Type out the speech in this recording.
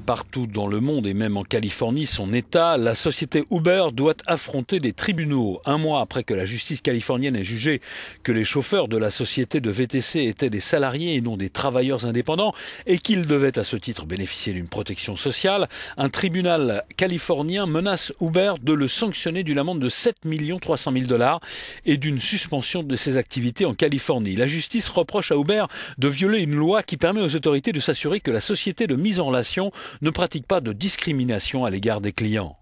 partout dans le monde et même en Californie, son État, la société Uber doit affronter des tribunaux. Un mois après que la justice californienne ait jugé que les chauffeurs de la société de VTC étaient des salariés et non des travailleurs indépendants et qu'ils devaient à ce titre bénéficier d'une protection sociale, un tribunal californien menace Uber de le sanctionner d'une amende de 7 300 000 dollars et d'une suspension de ses activités en Californie. La justice reproche à Uber de violer une loi qui permet aux autorités de s'assurer que la société de mise en relation ne pratique pas de discrimination à l'égard des clients.